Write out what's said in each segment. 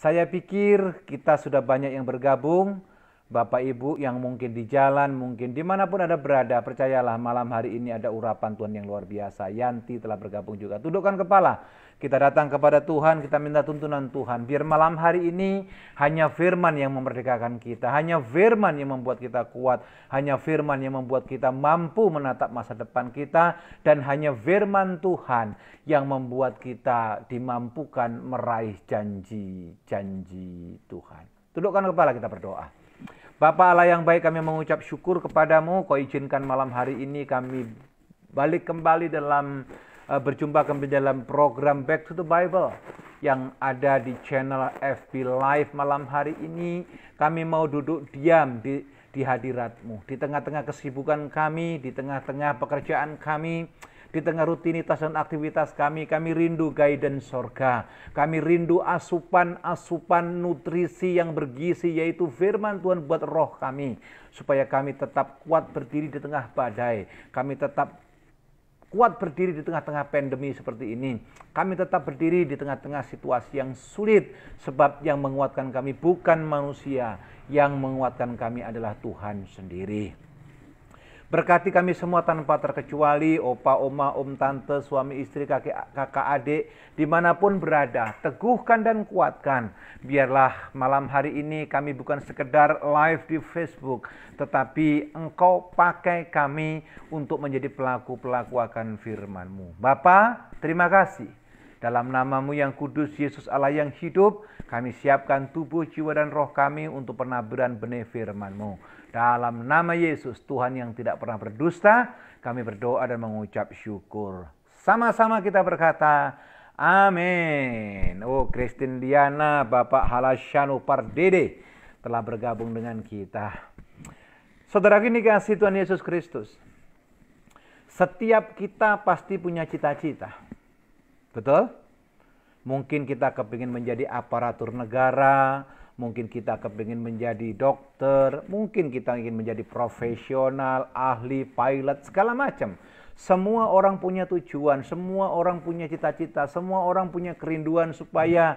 Saya pikir kita sudah banyak yang bergabung. Bapak Ibu yang mungkin di jalan, mungkin dimanapun Anda berada, percayalah malam hari ini ada urapan Tuhan yang luar biasa. Yanti telah bergabung juga. Tundukkan kepala, kita datang kepada Tuhan, kita minta tuntunan Tuhan. Biar malam hari ini hanya firman yang memerdekakan kita, hanya firman yang membuat kita kuat, hanya firman yang membuat kita mampu menatap masa depan kita, dan hanya firman Tuhan yang membuat kita dimampukan meraih janji-janji Tuhan. Tundukkan kepala kita berdoa. Bapak Allah yang baik kami mengucap syukur kepadamu kau izinkan malam hari ini kami balik kembali dalam uh, berjumpa kembali dalam program Back to the Bible yang ada di channel FB Live malam hari ini kami mau duduk diam di di hadiratmu di tengah-tengah kesibukan kami di tengah-tengah pekerjaan kami di tengah rutinitas dan aktivitas kami, kami rindu guidance sorga. Kami rindu asupan-asupan nutrisi yang bergizi yaitu firman Tuhan buat roh kami. Supaya kami tetap kuat berdiri di tengah badai. Kami tetap kuat berdiri di tengah-tengah pandemi seperti ini. Kami tetap berdiri di tengah-tengah situasi yang sulit, sebab yang menguatkan kami bukan manusia, yang menguatkan kami adalah Tuhan sendiri. Berkati kami semua tanpa terkecuali, opa, oma, om, tante, suami, istri, kakek, kakak, adik, dimanapun berada, teguhkan dan kuatkan. Biarlah malam hari ini kami bukan sekedar live di Facebook, tetapi engkau pakai kami untuk menjadi pelaku-pelaku akan FirmanMu. mu Bapa, terima kasih. Dalam namamu yang kudus, Yesus Allah yang hidup, kami siapkan tubuh, jiwa, dan roh kami untuk penaburan benih FirmanMu. Dalam nama Yesus, Tuhan yang tidak pernah berdusta, kami berdoa dan mengucap syukur. Sama-sama kita berkata, Amin. Oh, Kristin Diana, Bapak Halasyanu Pardede telah bergabung dengan kita. Saudara ini kasih Tuhan Yesus Kristus. Setiap kita pasti punya cita-cita. Betul? Mungkin kita kepingin menjadi aparatur negara, Mungkin kita kepingin menjadi dokter, mungkin kita ingin menjadi profesional, ahli, pilot, segala macam. Semua orang punya tujuan, semua orang punya cita-cita, semua orang punya kerinduan supaya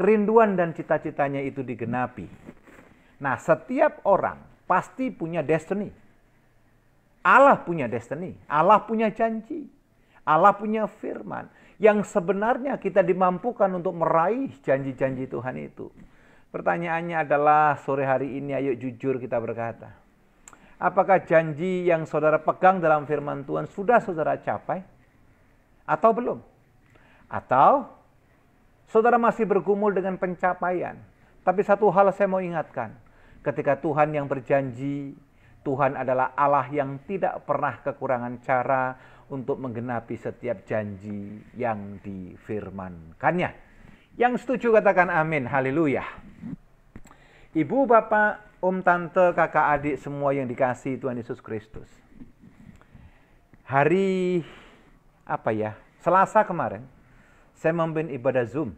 kerinduan dan cita-citanya itu digenapi. Nah, setiap orang pasti punya destiny. Allah punya destiny, Allah punya janji, Allah punya firman yang sebenarnya kita dimampukan untuk meraih janji-janji Tuhan itu. Pertanyaannya adalah sore hari ini ayo jujur kita berkata. Apakah janji yang saudara pegang dalam firman Tuhan sudah saudara capai? Atau belum? Atau saudara masih bergumul dengan pencapaian? Tapi satu hal saya mau ingatkan. Ketika Tuhan yang berjanji, Tuhan adalah Allah yang tidak pernah kekurangan cara untuk menggenapi setiap janji yang difirmankannya. Yang setuju katakan amin. Haleluya. Ibu, bapak, om, tante, kakak, adik, semua yang dikasih Tuhan Yesus Kristus. Hari apa ya? Selasa kemarin saya memimpin ibadah Zoom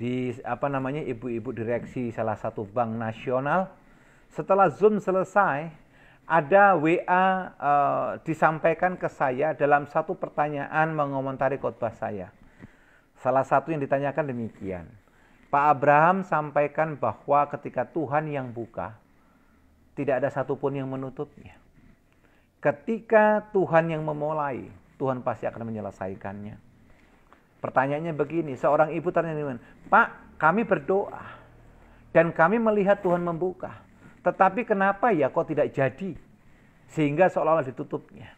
di apa namanya ibu-ibu direksi salah satu bank nasional. Setelah Zoom selesai, ada WA uh, eh, disampaikan ke saya dalam satu pertanyaan mengomentari khotbah saya Salah satu yang ditanyakan demikian. Pak Abraham sampaikan bahwa ketika Tuhan yang buka, tidak ada satupun yang menutupnya. Ketika Tuhan yang memulai, Tuhan pasti akan menyelesaikannya. Pertanyaannya begini, seorang ibu tanya, Pak kami berdoa dan kami melihat Tuhan membuka. Tetapi kenapa ya kok tidak jadi? Sehingga seolah-olah ditutupnya.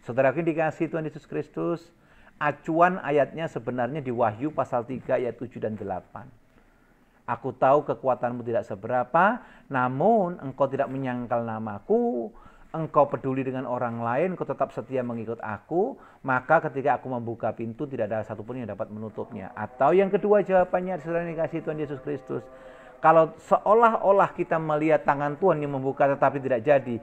Saudara dikasih Tuhan Yesus Kristus, acuan ayatnya sebenarnya di Wahyu pasal 3 ayat 7 dan 8. Aku tahu kekuatanmu tidak seberapa, namun engkau tidak menyangkal namaku, engkau peduli dengan orang lain, engkau tetap setia mengikut aku, maka ketika aku membuka pintu tidak ada satupun yang dapat menutupnya. Atau yang kedua jawabannya saudara dikasih Tuhan Yesus Kristus, kalau seolah-olah kita melihat tangan Tuhan yang membuka tetapi tidak jadi,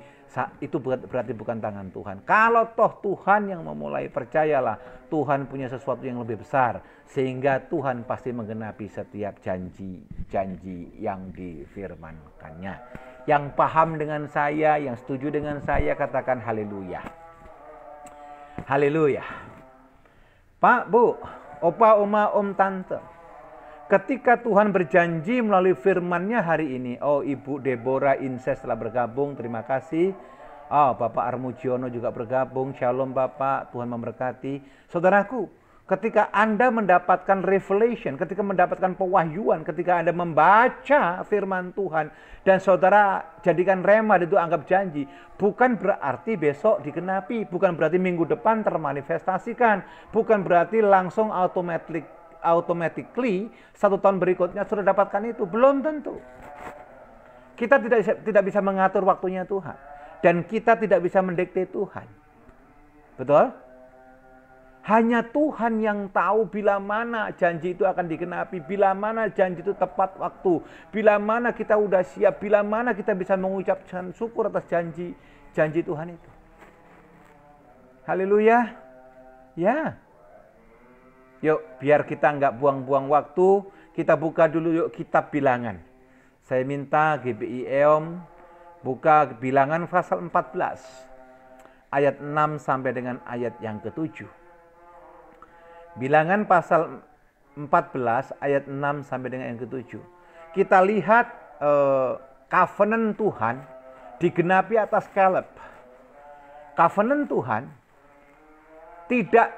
itu berarti bukan tangan Tuhan. Kalau toh Tuhan yang memulai, percayalah Tuhan punya sesuatu yang lebih besar sehingga Tuhan pasti menggenapi setiap janji-janji yang difirmankannya. Yang paham dengan saya, yang setuju dengan saya katakan haleluya. Haleluya. Pak, Bu, Opa, Oma, Om, Tante ketika Tuhan berjanji melalui firman-Nya hari ini. Oh, Ibu Deborah Inses telah bergabung. Terima kasih. Oh, Bapak Armujiono juga bergabung. Shalom Bapak, Tuhan memberkati. Saudaraku, ketika Anda mendapatkan revelation, ketika mendapatkan pewahyuan, ketika Anda membaca firman Tuhan dan saudara jadikan rema itu anggap janji, bukan berarti besok dikenapi, bukan berarti minggu depan termanifestasikan, bukan berarti langsung automatic automatically satu tahun berikutnya sudah dapatkan itu. Belum tentu. Kita tidak bisa, tidak bisa mengatur waktunya Tuhan. Dan kita tidak bisa mendikte Tuhan. Betul? Hanya Tuhan yang tahu bila mana janji itu akan dikenapi bila mana janji itu tepat waktu, bila mana kita sudah siap, bila mana kita bisa mengucapkan syukur atas janji janji Tuhan itu. Haleluya. Ya. Yuk, biar kita nggak buang-buang waktu, kita buka dulu yuk kitab bilangan. Saya minta GBI EOM buka bilangan pasal 14 ayat 6 sampai dengan ayat yang ke-7. Bilangan pasal 14 ayat 6 sampai dengan yang ke-7. Kita lihat eh, covenant Tuhan digenapi atas Caleb. Covenant Tuhan tidak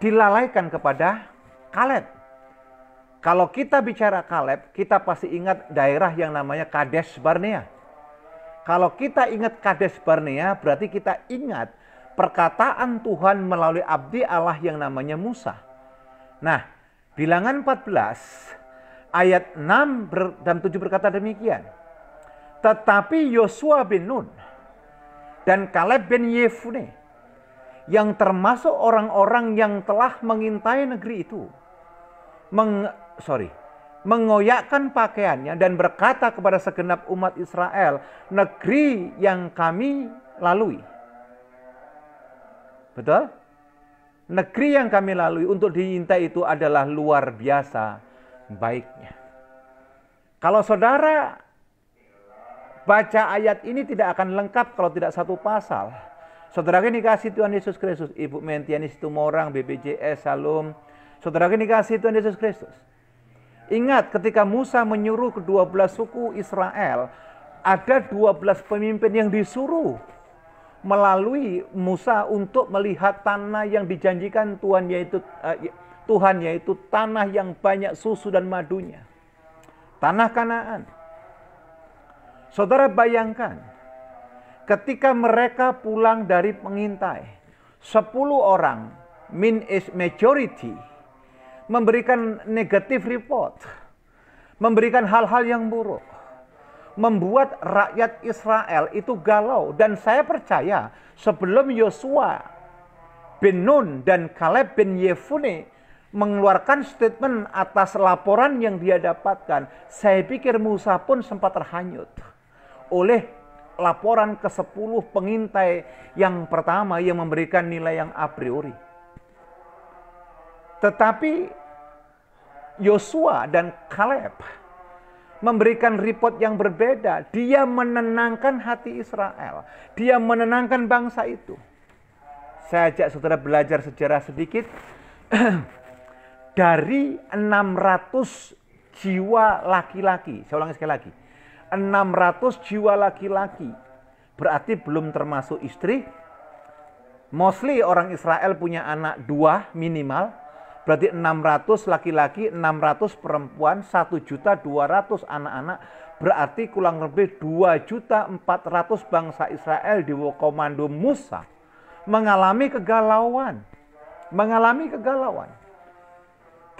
dilalaikan kepada Kaleb. Kalau kita bicara Kaleb, kita pasti ingat daerah yang namanya Kades Barnea. Kalau kita ingat Kades Barnea, berarti kita ingat perkataan Tuhan melalui abdi Allah yang namanya Musa. Nah, bilangan 14 ayat 6 dan 7 berkata demikian. Tetapi Yosua bin Nun dan Kaleb bin Yefuneh yang termasuk orang-orang yang telah mengintai negeri itu. Meng, sorry, mengoyakkan pakaiannya dan berkata kepada segenap umat Israel, negeri yang kami lalui. Betul? Negeri yang kami lalui untuk diintai itu adalah luar biasa baiknya. Kalau saudara baca ayat ini tidak akan lengkap kalau tidak satu pasal. Saudara kasih Tuhan Yesus Kristus, Ibu Mentianis Tumorang, BPJS, Salom. Saudara kasih Tuhan Yesus Kristus. Ingat ketika Musa menyuruh kedua belas suku Israel, ada dua belas pemimpin yang disuruh melalui Musa untuk melihat tanah yang dijanjikan Tuhan yaitu eh, ya, Tuhan yaitu tanah yang banyak susu dan madunya. Tanah Kanaan. Saudara bayangkan ketika mereka pulang dari pengintai, sepuluh orang, min is majority, memberikan negatif report, memberikan hal-hal yang buruk, membuat rakyat Israel itu galau. Dan saya percaya sebelum Yosua bin Nun dan Kaleb bin Yefune mengeluarkan statement atas laporan yang dia dapatkan, saya pikir Musa pun sempat terhanyut oleh laporan ke-10 pengintai yang pertama yang memberikan nilai yang a priori. Tetapi Yosua dan Kaleb memberikan report yang berbeda. Dia menenangkan hati Israel. Dia menenangkan bangsa itu. Saya ajak saudara belajar sejarah sedikit. Dari 600 jiwa laki-laki, saya ulangi sekali lagi. 600 jiwa laki-laki. Berarti belum termasuk istri. Mostly orang Israel punya anak dua minimal. Berarti 600 laki-laki, 600 perempuan, juta ratus anak-anak. Berarti kurang lebih juta ratus bangsa Israel di komando Musa mengalami kegalauan. Mengalami kegalauan.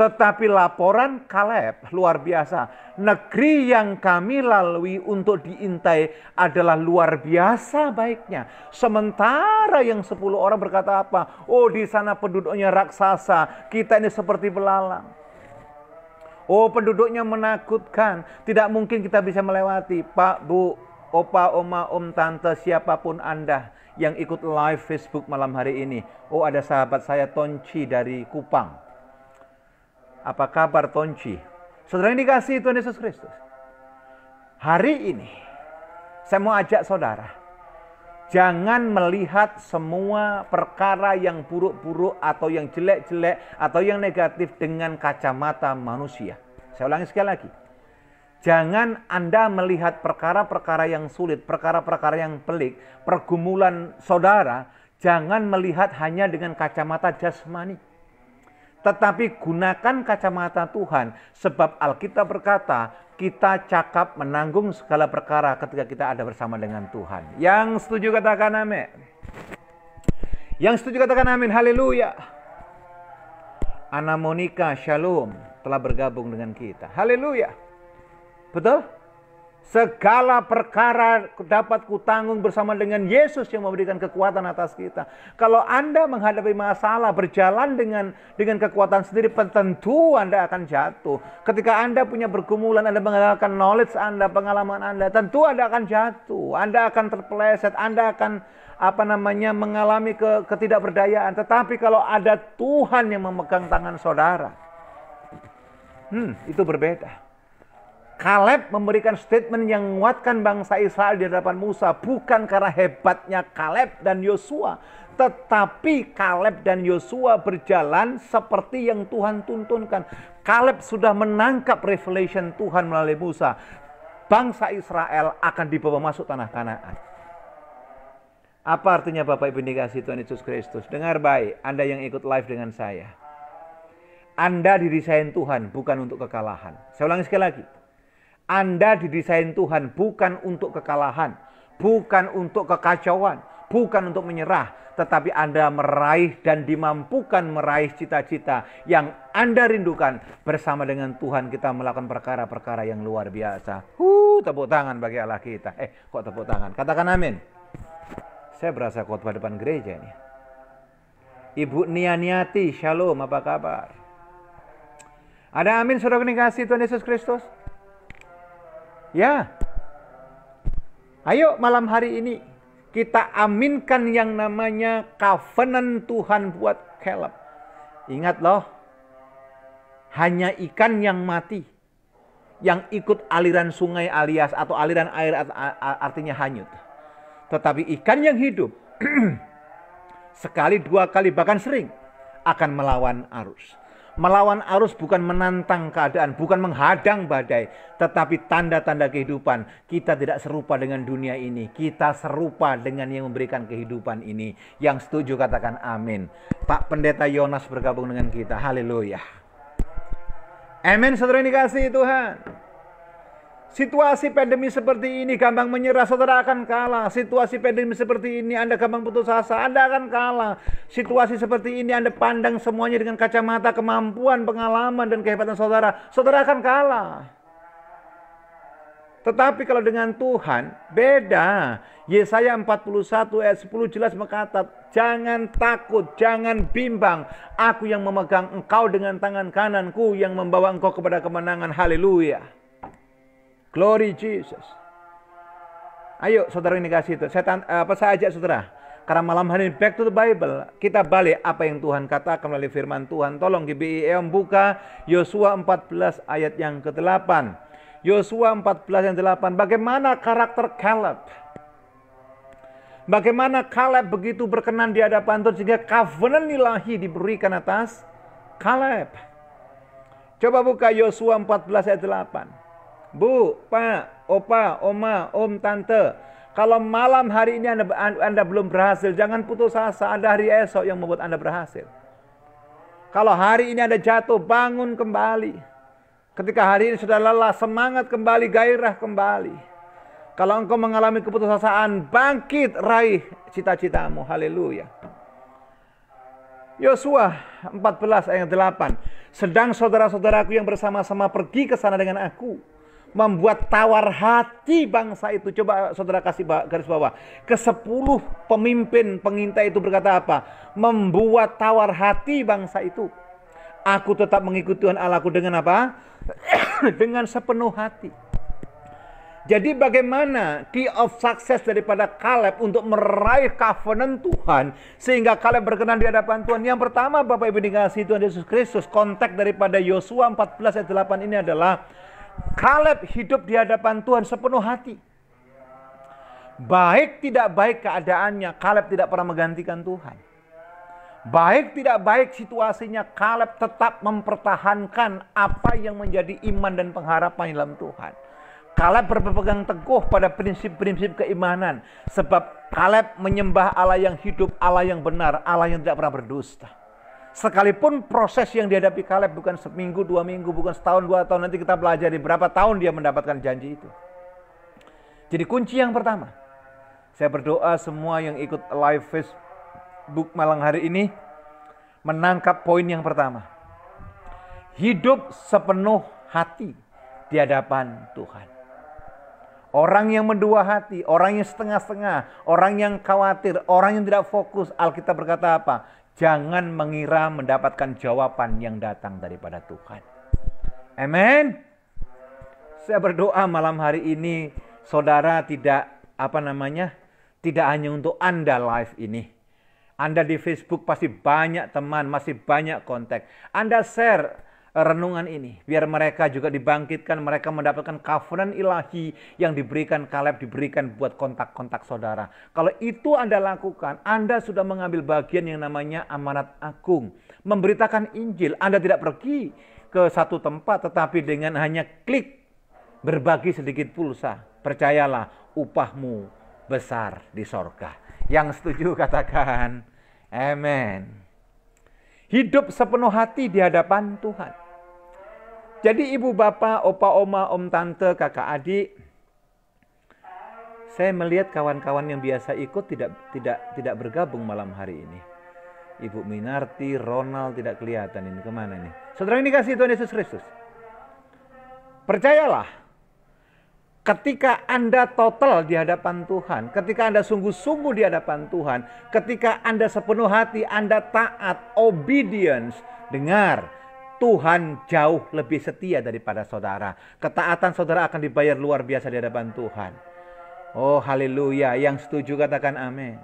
Tetapi laporan Kaleb luar biasa. Negeri yang kami lalui untuk diintai adalah luar biasa baiknya. Sementara yang sepuluh orang berkata apa? Oh di sana penduduknya raksasa, kita ini seperti belalang. Oh penduduknya menakutkan, tidak mungkin kita bisa melewati. Pak, Bu, Opa, Oma, Om, Tante, siapapun Anda yang ikut live Facebook malam hari ini. Oh ada sahabat saya Tonci dari Kupang apa kabar Tonci? Saudara yang dikasih Tuhan Yesus Kristus. Hari ini saya mau ajak saudara. Jangan melihat semua perkara yang buruk-buruk atau yang jelek-jelek atau yang negatif dengan kacamata manusia. Saya ulangi sekali lagi. Jangan Anda melihat perkara-perkara yang sulit, perkara-perkara yang pelik, pergumulan saudara, jangan melihat hanya dengan kacamata jasmani. Tetapi gunakan kacamata Tuhan, sebab Alkitab berkata, kita cakap menanggung segala perkara ketika kita ada bersama dengan Tuhan. Yang setuju katakan amin. Yang setuju katakan amin. Haleluya. Ana Monica Shalom telah bergabung dengan kita. Haleluya. Betul? Segala perkara dapat kutanggung bersama dengan Yesus yang memberikan kekuatan atas kita. Kalau Anda menghadapi masalah, berjalan dengan dengan kekuatan sendiri, tentu Anda akan jatuh. Ketika Anda punya pergumulan, Anda mengandalkan knowledge Anda, pengalaman Anda, tentu Anda akan jatuh. Anda akan terpeleset, Anda akan apa namanya mengalami ke, ketidakberdayaan. Tetapi kalau ada Tuhan yang memegang tangan saudara, hmm, itu berbeda. Kaleb memberikan statement yang menguatkan bangsa Israel di hadapan Musa bukan karena hebatnya Kaleb dan Yosua, tetapi Kaleb dan Yosua berjalan seperti yang Tuhan tuntunkan. Kaleb sudah menangkap revelation Tuhan melalui Musa. Bangsa Israel akan dibawa masuk tanah Kanaan. Apa artinya Bapak Ibu dikasih Tuhan Yesus Kristus? Dengar baik, Anda yang ikut live dengan saya. Anda didesain Tuhan bukan untuk kekalahan. Saya ulangi sekali lagi. Anda didesain Tuhan bukan untuk kekalahan, bukan untuk kekacauan, bukan untuk menyerah, tetapi Anda meraih dan dimampukan meraih cita-cita yang Anda rindukan bersama dengan Tuhan kita melakukan perkara-perkara yang luar biasa. Huh, tepuk tangan bagi Allah kita. Eh, kok tepuk tangan? Katakan amin. Saya berasa khotbah depan gereja ini. Ibu Nia niat-niati, Shalom, apa kabar? Ada amin saudara kasih Tuhan Yesus Kristus? Ya. Ayo malam hari ini kita aminkan yang namanya covenant Tuhan buat Caleb. Ingat loh, hanya ikan yang mati yang ikut aliran sungai alias atau aliran air artinya hanyut. Tetapi ikan yang hidup sekali, dua kali, bahkan sering akan melawan arus. Melawan arus bukan menantang keadaan, bukan menghadang badai, tetapi tanda-tanda kehidupan. Kita tidak serupa dengan dunia ini, kita serupa dengan yang memberikan kehidupan ini. Yang setuju katakan amin. Pak Pendeta Yonas bergabung dengan kita. Haleluya. Amin saudara yang dikasih Tuhan. Situasi pandemi seperti ini gampang menyerah, saudara akan kalah. Situasi pandemi seperti ini Anda gampang putus asa, Anda akan kalah. Situasi seperti ini Anda pandang semuanya dengan kacamata kemampuan, pengalaman, dan kehebatan saudara. Saudara akan kalah. Tetapi kalau dengan Tuhan beda. Yesaya 41 ayat 10 jelas berkata, "Jangan takut, jangan bimbang. Aku yang memegang engkau dengan tangan kananku yang membawa engkau kepada kemenangan." Haleluya. Glory Jesus. Ayo saudara ini kasih itu. Saya eh, apa saja saudara. Karena malam hari ini back to the Bible. Kita balik apa yang Tuhan katakan melalui firman Tuhan. Tolong GBIM buka Yosua 14 ayat yang ke-8. Yosua 14 yang ke-8. Bagaimana karakter Caleb? Bagaimana Caleb begitu berkenan di hadapan Tuhan sehingga covenant ilahi diberikan atas Caleb. Coba buka Yosua 14 ayat 8 bu, pak, opa, oma, om, tante. Kalau malam hari ini anda, anda belum berhasil, jangan putus asa. Ada hari esok yang membuat Anda berhasil. Kalau hari ini Anda jatuh, bangun kembali. Ketika hari ini sudah lelah, semangat kembali, gairah kembali. Kalau engkau mengalami keputusasaan, bangkit, raih cita-citamu. Haleluya. Yosua 14 ayat 8. Sedang saudara-saudaraku yang bersama-sama pergi ke sana dengan aku membuat tawar hati bangsa itu. Coba saudara kasih garis bawah. Kesepuluh pemimpin pengintai itu berkata apa? Membuat tawar hati bangsa itu. Aku tetap mengikuti Tuhan Allahku dengan apa? dengan sepenuh hati. Jadi bagaimana key of success daripada Caleb untuk meraih covenant Tuhan sehingga Caleb berkenan di hadapan Tuhan. Yang pertama Bapak Ibu dikasih Tuhan Yesus Kristus, konteks daripada Yosua 14 ayat 8 ini adalah Kaleb hidup di hadapan Tuhan sepenuh hati. Baik tidak baik keadaannya, Kaleb tidak pernah menggantikan Tuhan. Baik tidak baik situasinya, Kaleb tetap mempertahankan apa yang menjadi iman dan pengharapan dalam Tuhan. Kaleb berpegang teguh pada prinsip-prinsip keimanan. Sebab Kaleb menyembah Allah yang hidup, Allah yang benar, Allah yang tidak pernah berdusta. Sekalipun proses yang dihadapi Kaleb bukan seminggu, dua minggu, bukan setahun, dua tahun. Nanti kita pelajari berapa tahun dia mendapatkan janji itu. Jadi kunci yang pertama. Saya berdoa semua yang ikut live Facebook malam hari ini menangkap poin yang pertama. Hidup sepenuh hati di hadapan Tuhan. Orang yang mendua hati, orang yang setengah-setengah, orang yang khawatir, orang yang tidak fokus. Alkitab berkata apa? Jangan mengira mendapatkan jawaban yang datang daripada Tuhan. Amin. Saya berdoa malam hari ini saudara tidak apa namanya? Tidak hanya untuk Anda live ini. Anda di Facebook pasti banyak teman, masih banyak kontak. Anda share renungan ini. Biar mereka juga dibangkitkan, mereka mendapatkan covenant ilahi yang diberikan Kaleb, diberikan buat kontak-kontak saudara. Kalau itu Anda lakukan, Anda sudah mengambil bagian yang namanya amanat agung. Memberitakan Injil, Anda tidak pergi ke satu tempat tetapi dengan hanya klik berbagi sedikit pulsa. Percayalah upahmu besar di sorga. Yang setuju katakan, amen. Hidup sepenuh hati di hadapan Tuhan. Jadi ibu bapak, opa oma, om tante, kakak adik, saya melihat kawan-kawan yang biasa ikut tidak tidak tidak bergabung malam hari ini. Ibu Minarti, Ronald tidak kelihatan ini kemana ini. Saudara ini kasih Tuhan Yesus Kristus. Percayalah, Ketika Anda total di hadapan Tuhan, ketika Anda sungguh-sungguh di hadapan Tuhan, ketika Anda sepenuh hati, Anda taat, obedience, dengar, Tuhan jauh lebih setia daripada saudara. Ketaatan saudara akan dibayar luar biasa di hadapan Tuhan. Oh haleluya, yang setuju katakan amin.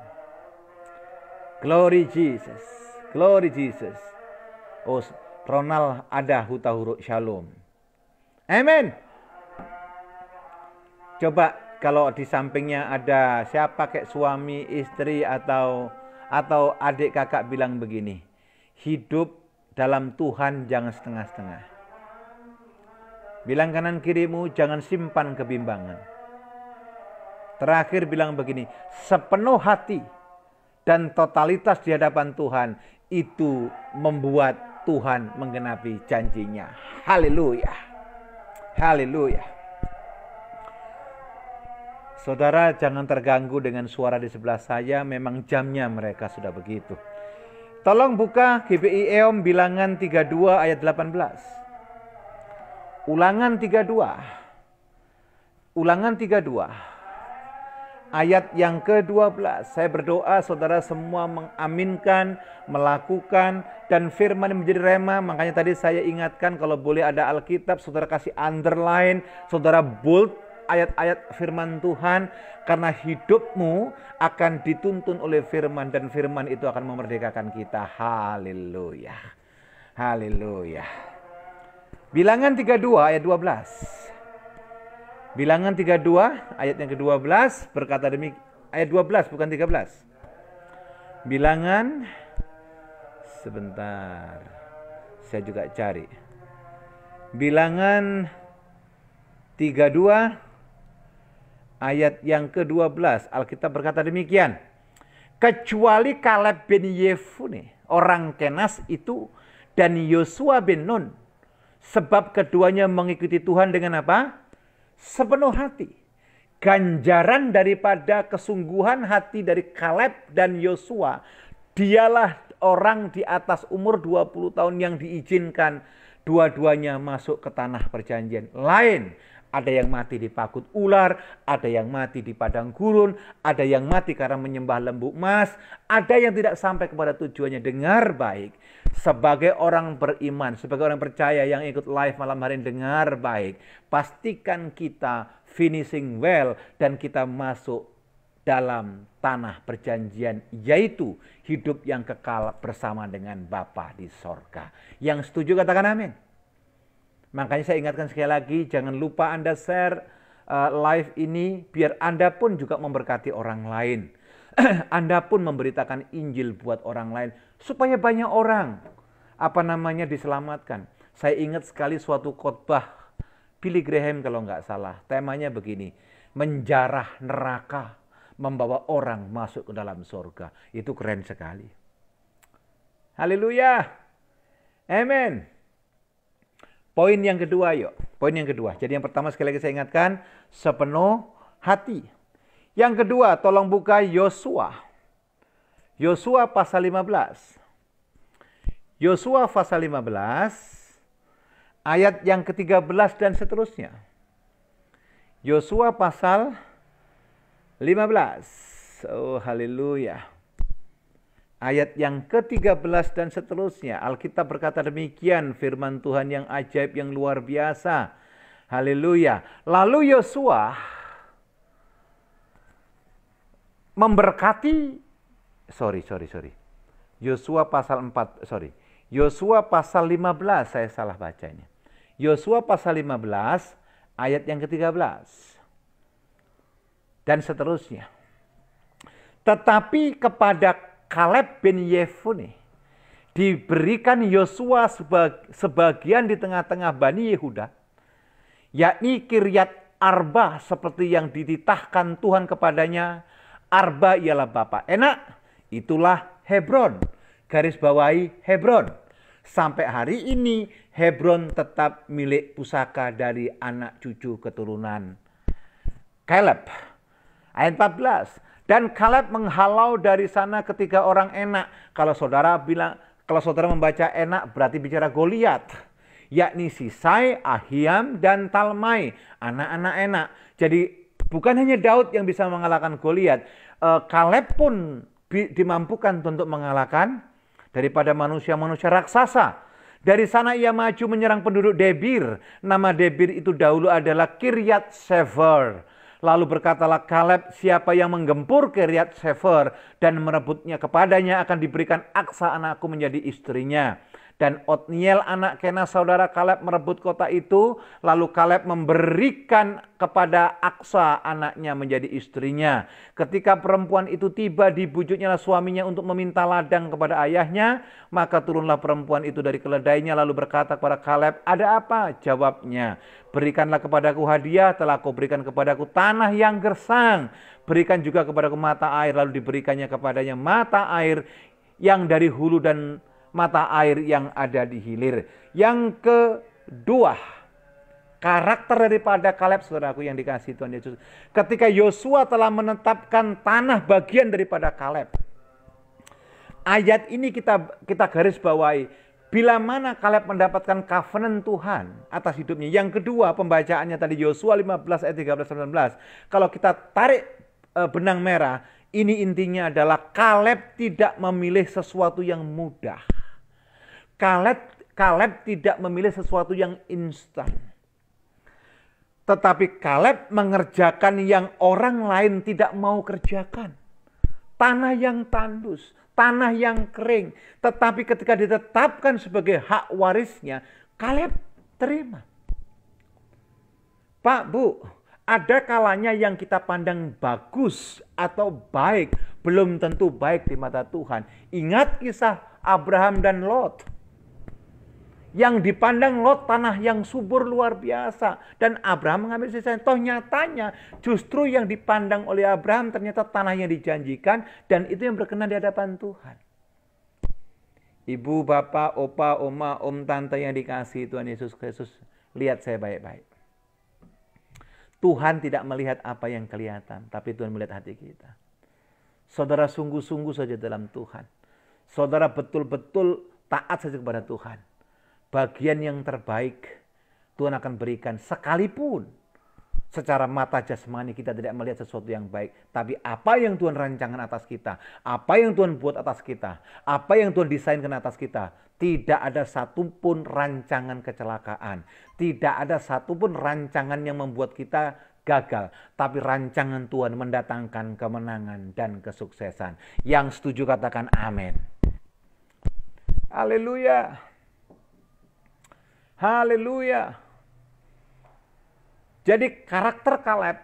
Glory Jesus, glory Jesus. Oh, Ronald ada huta huruf shalom. Amin. Coba kalau di sampingnya ada siapa kayak suami, istri atau atau adik kakak bilang begini, hidup dalam Tuhan jangan setengah-setengah. Bilang kanan kirimu jangan simpan kebimbangan. Terakhir bilang begini, sepenuh hati dan totalitas di hadapan Tuhan itu membuat Tuhan menggenapi janjinya. Haleluya. Haleluya. Saudara jangan terganggu dengan suara di sebelah saya, memang jamnya mereka sudah begitu. Tolong buka GBI Eom bilangan 32 ayat 18. Ulangan 32. Ulangan 32. Ayat yang ke-12. Saya berdoa saudara semua mengaminkan, melakukan, dan firman yang menjadi rema. Makanya tadi saya ingatkan kalau boleh ada Alkitab, saudara kasih underline, saudara bold, ayat-ayat firman Tuhan karena hidupmu akan dituntun oleh firman dan firman itu akan memerdekakan kita. Haleluya. Haleluya. Bilangan 32 ayat 12. Bilangan 32 ayat yang ke-12 berkata demikian. Ayat 12 bukan 13. Bilangan sebentar. Saya juga cari. Bilangan 32 ayat yang ke-12 Alkitab berkata demikian. Kecuali Kaleb bin Yefune, orang Kenas itu dan Yosua bin Nun. Sebab keduanya mengikuti Tuhan dengan apa? Sepenuh hati. Ganjaran daripada kesungguhan hati dari Kaleb dan Yosua. Dialah orang di atas umur 20 tahun yang diizinkan dua-duanya masuk ke tanah perjanjian. Lain ada yang mati di pagut ular, ada yang mati di padang gurun, ada yang mati karena menyembah lembu emas, ada yang tidak sampai kepada tujuannya. Dengar baik. Sebagai orang beriman, sebagai orang percaya yang ikut live malam hari ini, dengar baik. Pastikan kita finishing well dan kita masuk dalam tanah perjanjian yaitu hidup yang kekal bersama dengan Bapa di sorga. Yang setuju katakan amin. Makanya saya ingatkan sekali lagi, jangan lupa Anda share uh, live ini biar Anda pun juga memberkati orang lain. Anda pun memberitakan Injil buat orang lain supaya banyak orang apa namanya diselamatkan. Saya ingat sekali suatu khotbah Billy Graham kalau nggak salah. Temanya begini, menjarah neraka membawa orang masuk ke dalam surga. Itu keren sekali. Haleluya. Amen. Poin yang kedua yuk. Poin yang kedua. Jadi yang pertama sekali lagi saya ingatkan. Sepenuh hati. Yang kedua tolong buka Yosua. Yosua pasal 15. Yosua pasal 15. Ayat yang ke-13 dan seterusnya. Yosua pasal 15. Oh haleluya. Ayat yang ke-13 dan seterusnya. Alkitab berkata demikian firman Tuhan yang ajaib yang luar biasa. Haleluya. Lalu Yosua memberkati sorry sorry sorry. Yosua pasal 4 sorry. Yosua pasal 15 saya salah bacanya. Yosua pasal 15 ayat yang ke-13 dan seterusnya. Tetapi kepada Kaleb bin Yefune diberikan Yosua sebagian di tengah-tengah Bani Yehuda, yakni Kiryat Arba seperti yang dititahkan Tuhan kepadanya. Arba ialah Bapak Enak, itulah Hebron. Garis bawahi Hebron. Sampai hari ini Hebron tetap milik pusaka dari anak cucu keturunan Caleb. Ayat 14. Dan Kaleb menghalau dari sana ketika orang enak. Kalau saudara bilang, kalau saudara membaca enak berarti bicara Goliat. Yakni Sisai, Ahiam, dan Talmai. Anak-anak enak. Jadi bukan hanya Daud yang bisa mengalahkan Goliat. E, Kaleb pun dimampukan untuk mengalahkan daripada manusia-manusia raksasa. Dari sana ia maju menyerang penduduk Debir. Nama Debir itu dahulu adalah Kiryat Sever. Lalu berkatalah Kaleb, siapa yang menggempur Kiriat Sefer dan merebutnya kepadanya akan diberikan aksa anakku menjadi istrinya. Dan Otniel anak Kena saudara Kaleb merebut kota itu. Lalu Kaleb memberikan kepada Aksa anaknya menjadi istrinya. Ketika perempuan itu tiba di dibujuknya suaminya untuk meminta ladang kepada ayahnya. Maka turunlah perempuan itu dari keledainya lalu berkata kepada Kaleb ada apa? Jawabnya berikanlah kepadaku hadiah telah kau berikan kepadaku tanah yang gersang. Berikan juga kepadaku mata air lalu diberikannya kepadanya mata air yang dari hulu dan mata air yang ada di hilir. Yang kedua, karakter daripada Kaleb saudaraku yang dikasih Tuhan Yesus. Ketika Yosua telah menetapkan tanah bagian daripada Kaleb. Ayat ini kita kita garis bawahi. Bila mana Kaleb mendapatkan covenant Tuhan atas hidupnya. Yang kedua pembacaannya tadi Yosua 15 ayat 13 19. Kalau kita tarik e, benang merah, ini intinya adalah Kaleb tidak memilih sesuatu yang mudah. Kaleb, Kaleb tidak memilih sesuatu yang instan. Tetapi Kaleb mengerjakan yang orang lain tidak mau kerjakan. Tanah yang tandus, tanah yang kering. Tetapi ketika ditetapkan sebagai hak warisnya, Kaleb terima. Pak, Bu, ada kalanya yang kita pandang bagus atau baik, belum tentu baik di mata Tuhan. Ingat kisah Abraham dan Lot yang dipandang Lot tanah yang subur luar biasa dan Abraham mengambil sisanya. Toh nyatanya justru yang dipandang oleh Abraham ternyata tanah yang dijanjikan dan itu yang berkenan di hadapan Tuhan. Ibu, bapak, opa, oma, om, tante yang dikasih Tuhan Yesus Kristus, lihat saya baik-baik. Tuhan tidak melihat apa yang kelihatan, tapi Tuhan melihat hati kita. Saudara sungguh-sungguh saja dalam Tuhan. Saudara betul-betul taat saja kepada Tuhan bagian yang terbaik Tuhan akan berikan sekalipun secara mata jasmani kita tidak melihat sesuatu yang baik. Tapi apa yang Tuhan rancangan atas kita, apa yang Tuhan buat atas kita, apa yang Tuhan desainkan atas kita, tidak ada satupun rancangan kecelakaan. Tidak ada satupun rancangan yang membuat kita gagal. Tapi rancangan Tuhan mendatangkan kemenangan dan kesuksesan. Yang setuju katakan amin. Haleluya. Haleluya. Jadi karakter Kaleb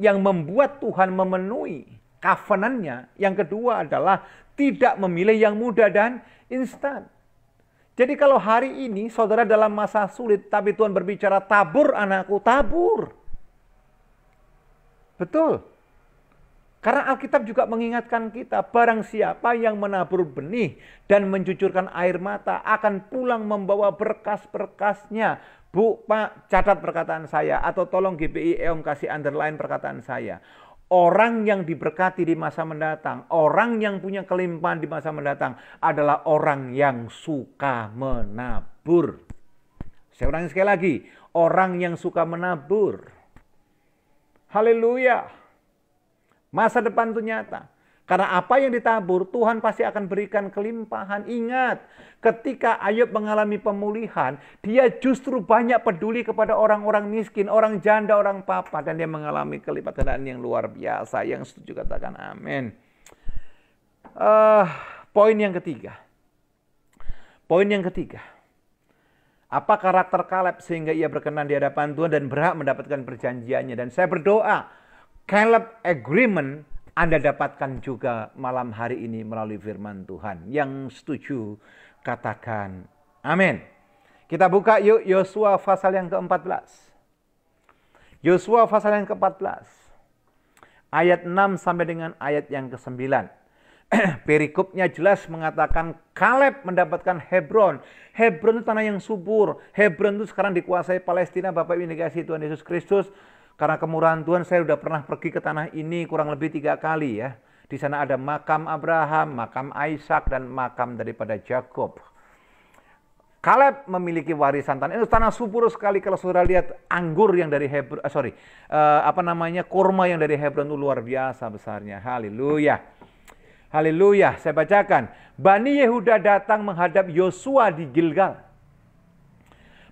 yang membuat Tuhan memenuhi covenantnya. Yang kedua adalah tidak memilih yang muda dan instan. Jadi kalau hari ini saudara dalam masa sulit tapi Tuhan berbicara tabur anakku, tabur. Betul. Karena Alkitab juga mengingatkan kita, barang siapa yang menabur benih dan mencucurkan air mata akan pulang membawa berkas-berkasnya. Bu, Pak, catat perkataan saya atau tolong GPI EOM kasih underline perkataan saya. Orang yang diberkati di masa mendatang, orang yang punya kelimpahan di masa mendatang adalah orang yang suka menabur. Saya ulangi sekali lagi, orang yang suka menabur. Haleluya. Masa depan itu nyata. Karena apa yang ditabur, Tuhan pasti akan berikan kelimpahan. Ingat, ketika Ayub mengalami pemulihan, dia justru banyak peduli kepada orang-orang miskin, orang janda, orang papa. Dan dia mengalami kelipatan yang luar biasa. Yang setuju katakan amin. Uh, poin yang ketiga. Poin yang ketiga. Apa karakter Kaleb sehingga ia berkenan di hadapan Tuhan dan berhak mendapatkan perjanjiannya. Dan saya berdoa Caleb agreement Anda dapatkan juga malam hari ini melalui firman Tuhan. Yang setuju katakan amin. Kita buka yuk Yosua pasal yang ke-14. Yosua pasal yang ke-14. Ayat 6 sampai dengan ayat yang ke-9. Perikopnya jelas mengatakan Kaleb mendapatkan Hebron. Hebron itu tanah yang subur. Hebron itu sekarang dikuasai Palestina. Bapak Ibu Tuhan Yesus Kristus karena kemurahan Tuhan saya sudah pernah pergi ke tanah ini kurang lebih tiga kali ya. Di sana ada makam Abraham, makam Ishak dan makam daripada Jacob. Kaleb memiliki warisan tanah. Itu tanah subur sekali kalau saudara lihat anggur yang dari Hebron, eh, sorry, uh, apa namanya kurma yang dari Hebron itu luar biasa besarnya. Haleluya. Haleluya. Saya bacakan. Bani Yehuda datang menghadap Yosua di Gilgal.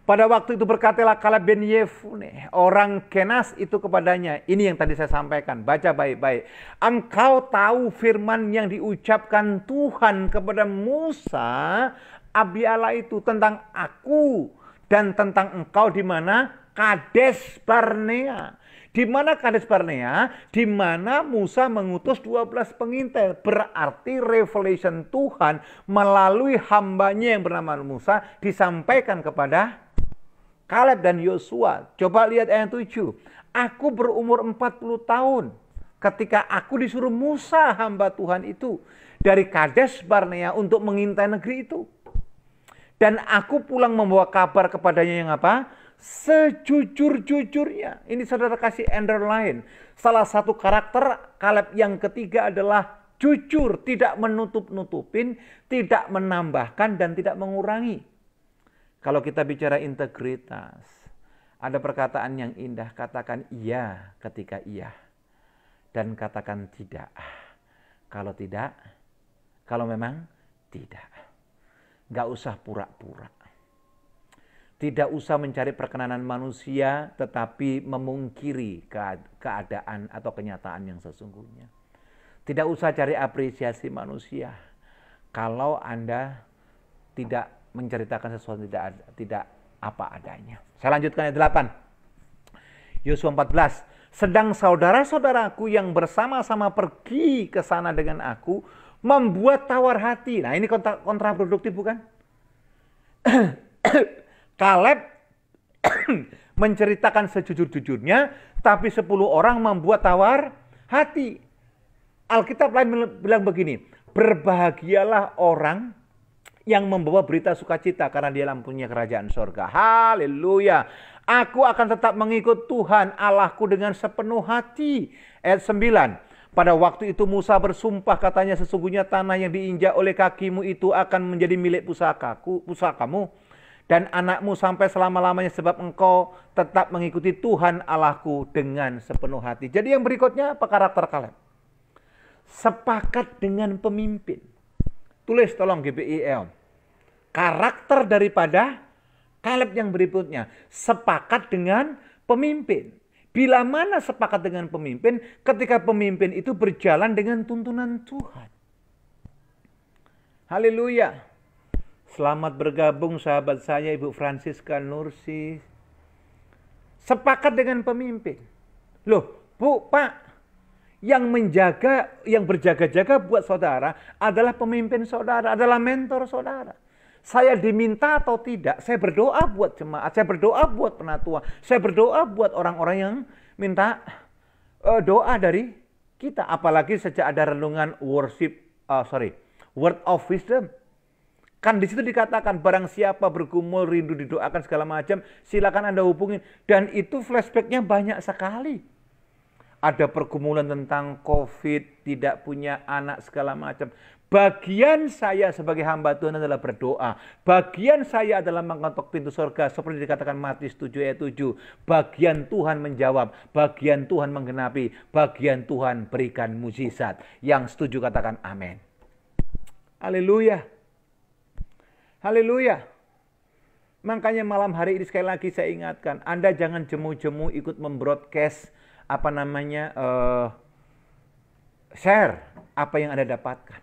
Pada waktu itu berkatalah Kaleb bin Yefune, orang Kenas itu kepadanya. Ini yang tadi saya sampaikan, baca baik-baik. Engkau tahu firman yang diucapkan Tuhan kepada Musa, Abi Allah itu tentang aku dan tentang engkau di mana Kades Barnea. Di mana Kades Barnea? Di mana Musa mengutus 12 pengintai. Berarti revelation Tuhan melalui hambanya yang bernama Musa disampaikan kepada Kaleb dan Yosua. Coba lihat ayat 7. Aku berumur 40 tahun ketika aku disuruh Musa hamba Tuhan itu dari Kades Barnea untuk mengintai negeri itu. Dan aku pulang membawa kabar kepadanya yang apa? Sejujur-jujurnya. Ini saudara kasih underline. Salah satu karakter Kaleb yang ketiga adalah jujur, tidak menutup-nutupin, tidak menambahkan dan tidak mengurangi. Kalau kita bicara integritas, ada perkataan yang indah, katakan iya ketika iya dan katakan tidak. Kalau tidak, kalau memang tidak. Gak usah pura-pura. Tidak usah mencari perkenanan manusia tetapi memungkiri keadaan atau kenyataan yang sesungguhnya. Tidak usah cari apresiasi manusia. Kalau Anda tidak menceritakan sesuatu tidak ada, tidak apa adanya. Saya lanjutkan ayat 8. Yosua 14. Sedang saudara-saudaraku yang bersama-sama pergi ke sana dengan aku membuat tawar hati. Nah ini kontra, kontraproduktif bukan? Kaleb menceritakan sejujur-jujurnya tapi 10 orang membuat tawar hati. Alkitab lain bilang begini, berbahagialah orang yang membawa berita sukacita karena dia mempunyai kerajaan sorga. Haleluya. Aku akan tetap mengikut Tuhan Allahku dengan sepenuh hati. Ayat 9. Pada waktu itu Musa bersumpah katanya sesungguhnya tanah yang diinjak oleh kakimu itu akan menjadi milik pusakaku, pusakamu dan anakmu sampai selama-lamanya sebab engkau tetap mengikuti Tuhan Allahku dengan sepenuh hati. Jadi yang berikutnya apa karakter kalian? Sepakat dengan pemimpin. Tulis tolong GBIL. Karakter daripada Kaleb yang berikutnya. Sepakat dengan pemimpin. Bila mana sepakat dengan pemimpin, ketika pemimpin itu berjalan dengan tuntunan Tuhan. Haleluya. Selamat bergabung sahabat saya Ibu Francisca Nursi. Sepakat dengan pemimpin. Loh, Bu, Pak, yang menjaga, yang berjaga-jaga buat saudara adalah pemimpin saudara, adalah mentor saudara. Saya diminta atau tidak, saya berdoa buat jemaat, saya berdoa buat penatua, saya berdoa buat orang-orang yang minta uh, doa dari kita. Apalagi sejak ada renungan worship, uh, sorry, word of wisdom. Kan di situ dikatakan barang siapa bergumul rindu didoakan segala macam, silakan Anda hubungin. Dan itu flashbacknya banyak sekali ada pergumulan tentang COVID, tidak punya anak segala macam. Bagian saya sebagai hamba Tuhan adalah berdoa. Bagian saya adalah mengetok pintu surga seperti dikatakan Matius 7 ayat 7. Bagian Tuhan menjawab, bagian Tuhan menggenapi, bagian Tuhan berikan mujizat. Yang setuju katakan amin. Haleluya. Haleluya. Makanya malam hari ini sekali lagi saya ingatkan, Anda jangan jemu-jemu ikut membroadcast apa namanya uh, share apa yang Anda dapatkan.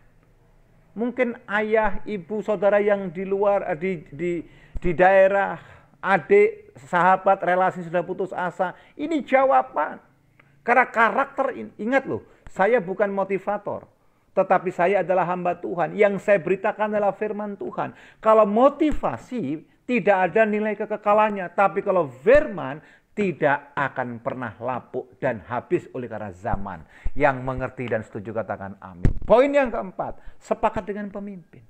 Mungkin ayah, ibu, saudara yang di luar eh, di di di daerah, adik, sahabat, relasi sudah putus asa. Ini jawaban. Karena karakter ini, ingat loh, saya bukan motivator, tetapi saya adalah hamba Tuhan. Yang saya beritakan adalah firman Tuhan. Kalau motivasi tidak ada nilai kekekalannya, tapi kalau firman tidak akan pernah lapuk dan habis oleh karena zaman. Yang mengerti dan setuju katakan amin. Poin yang keempat, sepakat dengan pemimpin.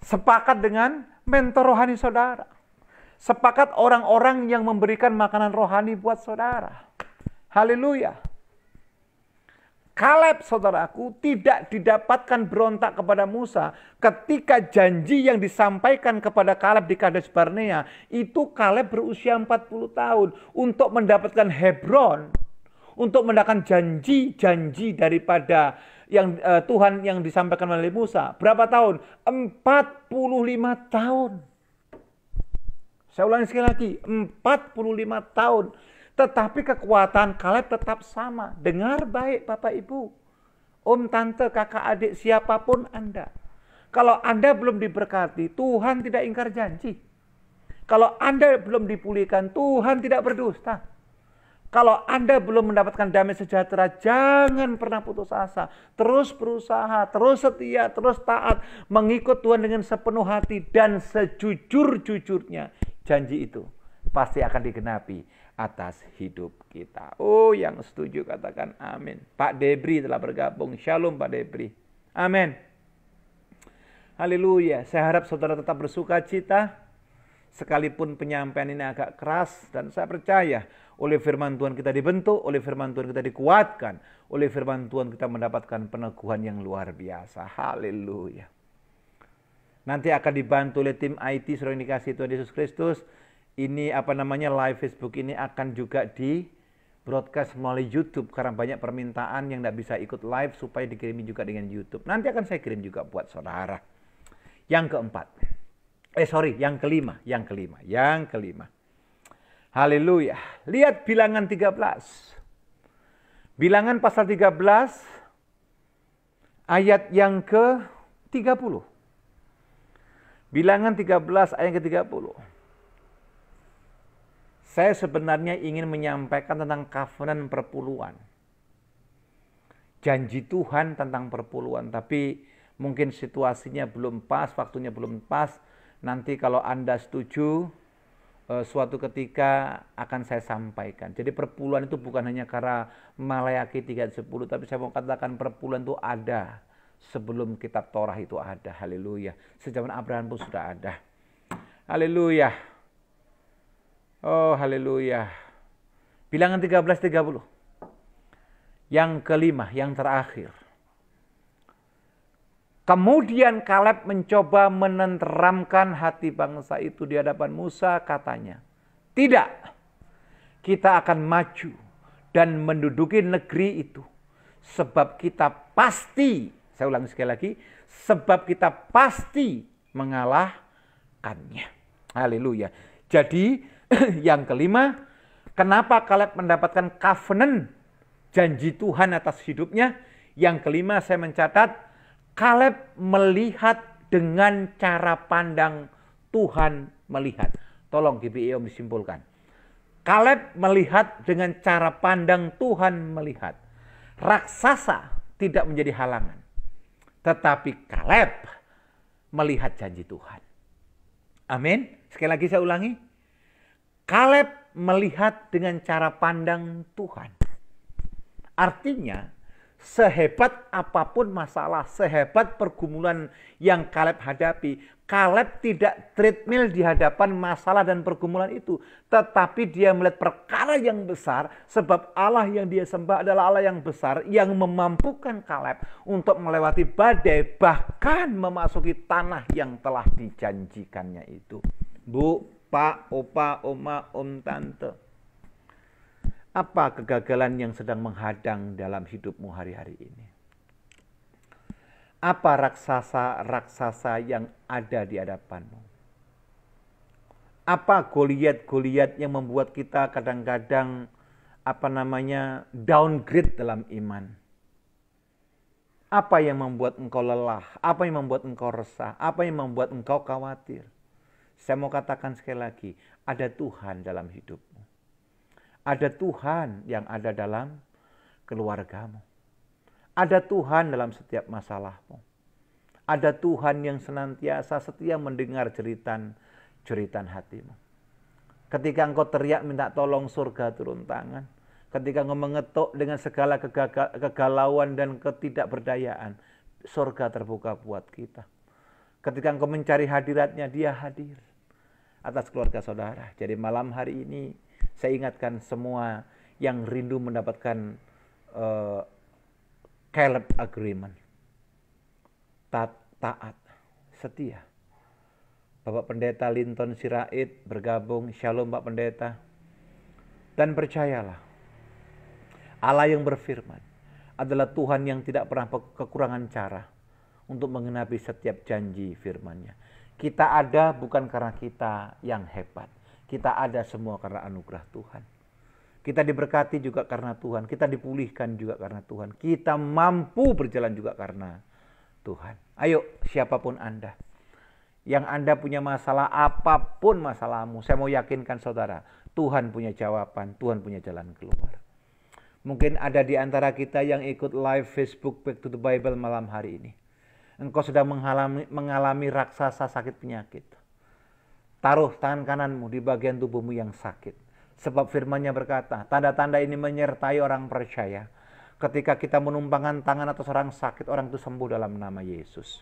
Sepakat dengan mentor rohani saudara. Sepakat orang-orang yang memberikan makanan rohani buat saudara. Haleluya. Kaleb saudaraku tidak didapatkan berontak kepada Musa ketika janji yang disampaikan kepada Kaleb di Kades Barnea itu Kaleb berusia 40 tahun untuk mendapatkan Hebron untuk mendapatkan janji-janji daripada yang uh, Tuhan yang disampaikan oleh Musa. Berapa tahun? 45 tahun. Saya ulangi sekali lagi, 45 tahun tetapi kekuatan Kaleb tetap sama. Dengar baik Bapak Ibu. Om, tante, kakak, adik, siapapun Anda. Kalau Anda belum diberkati, Tuhan tidak ingkar janji. Kalau Anda belum dipulihkan, Tuhan tidak berdusta. Kalau Anda belum mendapatkan damai sejahtera, jangan pernah putus asa. Terus berusaha, terus setia, terus taat. Mengikut Tuhan dengan sepenuh hati dan sejujur-jujurnya. Janji itu pasti akan digenapi atas hidup kita. Oh, yang setuju katakan amin. Pak Debri telah bergabung. Shalom Pak Debri. Amin. Haleluya. Saya harap saudara tetap bersuka cita. Sekalipun penyampaian ini agak keras. Dan saya percaya oleh firman Tuhan kita dibentuk. Oleh firman Tuhan kita dikuatkan. Oleh firman Tuhan kita mendapatkan peneguhan yang luar biasa. Haleluya. Nanti akan dibantu oleh tim IT sudah dikasih Tuhan Yesus Kristus ini apa namanya live Facebook ini akan juga di broadcast melalui YouTube karena banyak permintaan yang tidak bisa ikut live supaya dikirimi juga dengan YouTube. Nanti akan saya kirim juga buat saudara. Yang keempat, eh sorry, yang kelima, yang kelima, yang kelima. Haleluya. Lihat bilangan 13. Bilangan pasal 13 ayat yang ke 30. Bilangan 13 ayat ke 30. Saya sebenarnya ingin menyampaikan tentang covenant perpuluhan. Janji Tuhan tentang perpuluhan, tapi mungkin situasinya belum pas, waktunya belum pas. Nanti kalau Anda setuju, eh, suatu ketika akan saya sampaikan. Jadi perpuluhan itu bukan hanya karena Malayaki 310, tapi saya mau katakan perpuluhan itu ada sebelum kitab Torah itu ada. Haleluya. Sejaman Abraham pun sudah ada. Haleluya. Oh, haleluya. Bilangan 13.30. Yang kelima, yang terakhir. Kemudian Kaleb mencoba menenteramkan hati bangsa itu di hadapan Musa katanya. Tidak, kita akan maju dan menduduki negeri itu. Sebab kita pasti, saya ulangi sekali lagi, sebab kita pasti mengalahkannya. Haleluya. Jadi yang kelima, kenapa Kaleb mendapatkan covenant janji Tuhan atas hidupnya? Yang kelima saya mencatat, Kaleb melihat dengan cara pandang Tuhan melihat. Tolong GBI Om disimpulkan. Kaleb melihat dengan cara pandang Tuhan melihat. Raksasa tidak menjadi halangan. Tetapi Kaleb melihat janji Tuhan. Amin. Sekali lagi saya ulangi. Kaleb melihat dengan cara pandang Tuhan. Artinya, sehebat apapun masalah, sehebat pergumulan yang Kaleb hadapi, Kaleb tidak treadmill di hadapan masalah dan pergumulan itu. Tetapi dia melihat perkara yang besar sebab Allah yang dia sembah adalah Allah yang besar yang memampukan Kaleb untuk melewati badai bahkan memasuki tanah yang telah dijanjikannya itu. Bu, pak, opa, oma, om, tante. Apa kegagalan yang sedang menghadang dalam hidupmu hari-hari ini? Apa raksasa-raksasa yang ada di hadapanmu? Apa goliat-goliat yang membuat kita kadang-kadang apa namanya downgrade dalam iman? Apa yang membuat engkau lelah? Apa yang membuat engkau resah? Apa yang membuat engkau khawatir? Saya mau katakan sekali lagi, ada Tuhan dalam hidupmu. Ada Tuhan yang ada dalam keluargamu. Ada Tuhan dalam setiap masalahmu. Ada Tuhan yang senantiasa setia mendengar cerita-cerita hatimu. Ketika engkau teriak minta tolong surga turun tangan, ketika engkau mengetuk dengan segala kegalauan dan ketidakberdayaan, surga terbuka buat kita. Ketika engkau mencari hadiratnya, dia hadir atas keluarga saudara. Jadi malam hari ini saya ingatkan semua yang rindu mendapatkan uh, Caleb Agreement. Ta taat, setia. Bapak Pendeta Linton Sirait bergabung, Shalom Bapak Pendeta. Dan percayalah, Allah yang berfirman adalah Tuhan yang tidak pernah kekurangan cara untuk mengenapi setiap janji firman-Nya. Kita ada bukan karena kita yang hebat. Kita ada semua karena anugerah Tuhan. Kita diberkati juga karena Tuhan. Kita dipulihkan juga karena Tuhan. Kita mampu berjalan juga karena Tuhan. Ayo siapapun Anda. Yang Anda punya masalah apapun masalahmu. Saya mau yakinkan saudara. Tuhan punya jawaban. Tuhan punya jalan keluar. Mungkin ada di antara kita yang ikut live Facebook Back to the Bible malam hari ini engkau sudah mengalami, mengalami raksasa sakit penyakit. Taruh tangan kananmu di bagian tubuhmu yang sakit. Sebab firmannya berkata, tanda-tanda ini menyertai orang percaya. Ketika kita menumpangkan tangan atau orang sakit, orang itu sembuh dalam nama Yesus.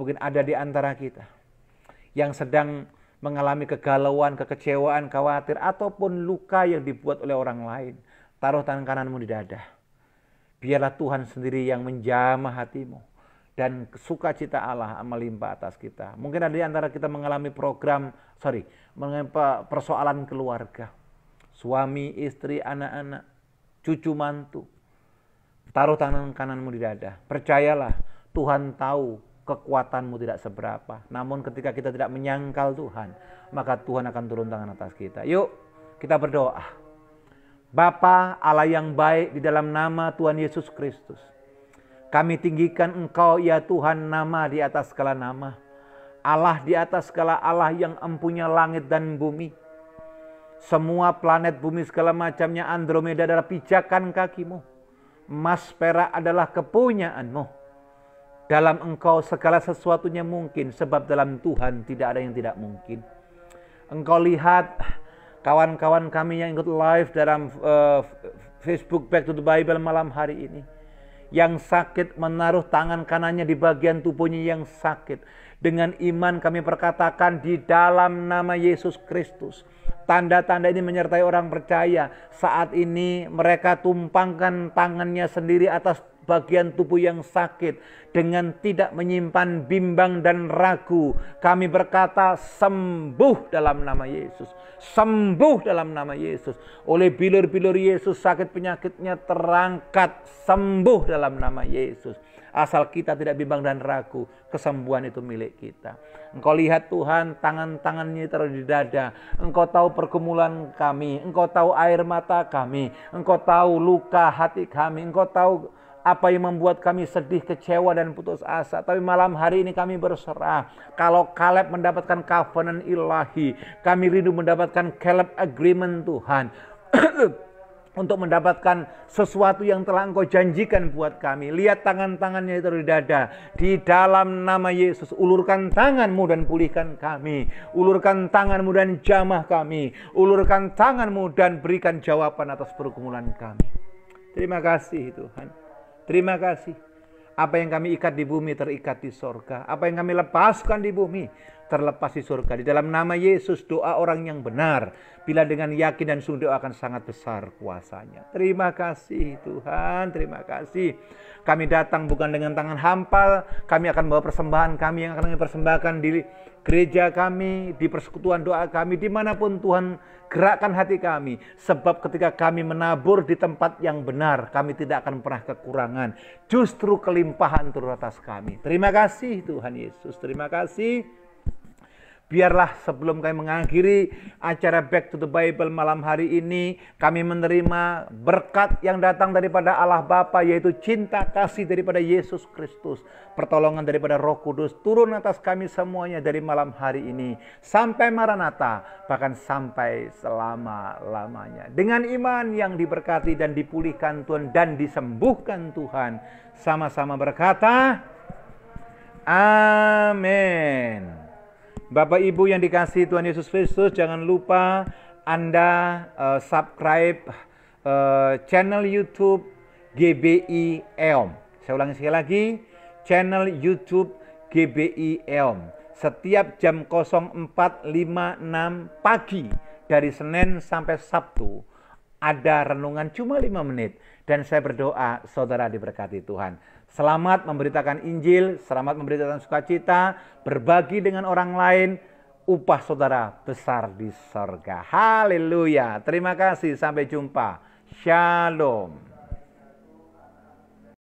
Mungkin ada di antara kita yang sedang mengalami kegalauan, kekecewaan, khawatir, ataupun luka yang dibuat oleh orang lain. Taruh tangan kananmu di dada. Biarlah Tuhan sendiri yang menjamah hatimu dan sukacita Allah melimpah atas kita. Mungkin ada di antara kita mengalami program, sorry, mengalami persoalan keluarga. Suami, istri, anak-anak, cucu, mantu. Taruh tangan kananmu di dada. Percayalah, Tuhan tahu kekuatanmu tidak seberapa. Namun ketika kita tidak menyangkal Tuhan, maka Tuhan akan turun tangan atas kita. Yuk, kita berdoa. Bapa Allah yang baik di dalam nama Tuhan Yesus Kristus. Kami tinggikan engkau ya Tuhan nama di atas segala nama. Allah di atas segala Allah yang empunya langit dan bumi. Semua planet bumi segala macamnya Andromeda adalah pijakan kakimu. Mas perak adalah kepunyaanmu. Dalam engkau segala sesuatunya mungkin sebab dalam Tuhan tidak ada yang tidak mungkin. Engkau lihat kawan-kawan kami yang ikut live dalam uh, Facebook Back to the Bible malam hari ini yang sakit menaruh tangan kanannya di bagian tubuhnya yang sakit. Dengan iman kami perkatakan di dalam nama Yesus Kristus. Tanda-tanda ini menyertai orang percaya. Saat ini mereka tumpangkan tangannya sendiri atas bagian tubuh yang sakit dengan tidak menyimpan bimbang dan ragu. Kami berkata sembuh dalam nama Yesus. Sembuh dalam nama Yesus. Oleh bilur-bilur Yesus sakit penyakitnya terangkat. Sembuh dalam nama Yesus. Asal kita tidak bimbang dan ragu, kesembuhan itu milik kita. Engkau lihat Tuhan, tangan-tangannya taruh di dada. Engkau tahu pergumulan kami, engkau tahu air mata kami, engkau tahu luka hati kami, engkau tahu apa yang membuat kami sedih, kecewa, dan putus asa. Tapi malam hari ini kami berserah. Kalau Caleb mendapatkan covenant ilahi, kami rindu mendapatkan Caleb agreement Tuhan. untuk mendapatkan sesuatu yang telah engkau janjikan buat kami. Lihat tangan-tangannya itu di dada. Di dalam nama Yesus, ulurkan tanganmu dan pulihkan kami. Ulurkan tanganmu dan jamah kami. Ulurkan tanganmu dan berikan jawaban atas pergumulan kami. Terima kasih Tuhan. Terima kasih. Apa yang kami ikat di bumi terikat di sorga. Apa yang kami lepaskan di bumi terlepas di surga. Di dalam nama Yesus doa orang yang benar. Bila dengan yakin dan sungguh akan sangat besar kuasanya. Terima kasih Tuhan. Terima kasih. Kami datang bukan dengan tangan hampa. Kami akan bawa persembahan kami yang akan kami persembahkan di gereja kami. Di persekutuan doa kami. Dimanapun Tuhan Gerakkan hati kami, sebab ketika kami menabur di tempat yang benar, kami tidak akan pernah kekurangan. Justru kelimpahan turun atas kami. Terima kasih Tuhan Yesus, terima kasih. Biarlah sebelum kami mengakhiri acara Back to the Bible malam hari ini, kami menerima berkat yang datang daripada Allah Bapa yaitu cinta kasih daripada Yesus Kristus. Pertolongan daripada Roh Kudus turun atas kami semuanya dari malam hari ini sampai Maranatha, bahkan sampai selama-lamanya. Dengan iman yang diberkati dan dipulihkan Tuhan dan disembuhkan Tuhan, sama-sama berkata, Amin. Bapak Ibu yang dikasih Tuhan Yesus Kristus, jangan lupa Anda uh, subscribe uh, channel YouTube GBI EOM. Saya ulangi sekali lagi, channel YouTube GBI EOM. Setiap jam 04.56 pagi dari Senin sampai Sabtu ada renungan cuma 5 menit dan saya berdoa saudara diberkati Tuhan. Selamat memberitakan Injil, selamat memberitakan sukacita, berbagi dengan orang lain, upah saudara besar di sorga. Haleluya. Terima kasih, sampai jumpa. Shalom.